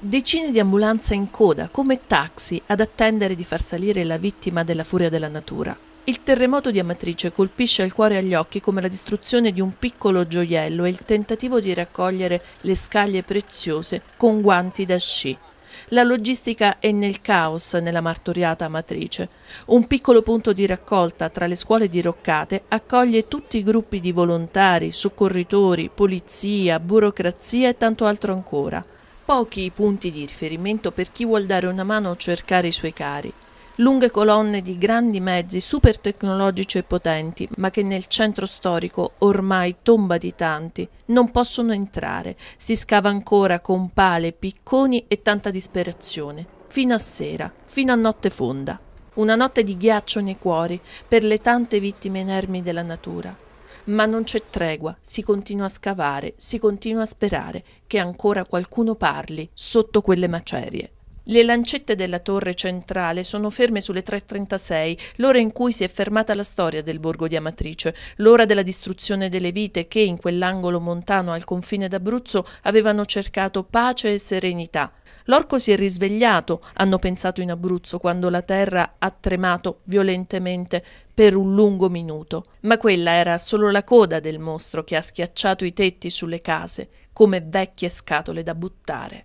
Decine di ambulanze in coda, come taxi, ad attendere di far salire la vittima della furia della natura. Il terremoto di Amatrice colpisce al cuore e agli occhi come la distruzione di un piccolo gioiello e il tentativo di raccogliere le scaglie preziose con guanti da sci. La logistica è nel caos nella martoriata Amatrice. Un piccolo punto di raccolta tra le scuole diroccate accoglie tutti i gruppi di volontari, soccorritori, polizia, burocrazia e tanto altro ancora. Pochi i punti di riferimento per chi vuol dare una mano o cercare i suoi cari. Lunghe colonne di grandi mezzi super tecnologici e potenti, ma che nel centro storico, ormai tomba di tanti, non possono entrare. Si scava ancora con pale, picconi e tanta disperazione. Fino a sera, fino a notte fonda. Una notte di ghiaccio nei cuori per le tante vittime inermi della natura. Ma non c'è tregua, si continua a scavare, si continua a sperare che ancora qualcuno parli sotto quelle macerie. Le lancette della torre centrale sono ferme sulle 3.36, l'ora in cui si è fermata la storia del borgo di Amatrice, l'ora della distruzione delle vite che in quell'angolo montano al confine d'Abruzzo avevano cercato pace e serenità. L'orco si è risvegliato, hanno pensato in Abruzzo, quando la terra ha tremato violentemente per un lungo minuto. Ma quella era solo la coda del mostro che ha schiacciato i tetti sulle case, come vecchie scatole da buttare.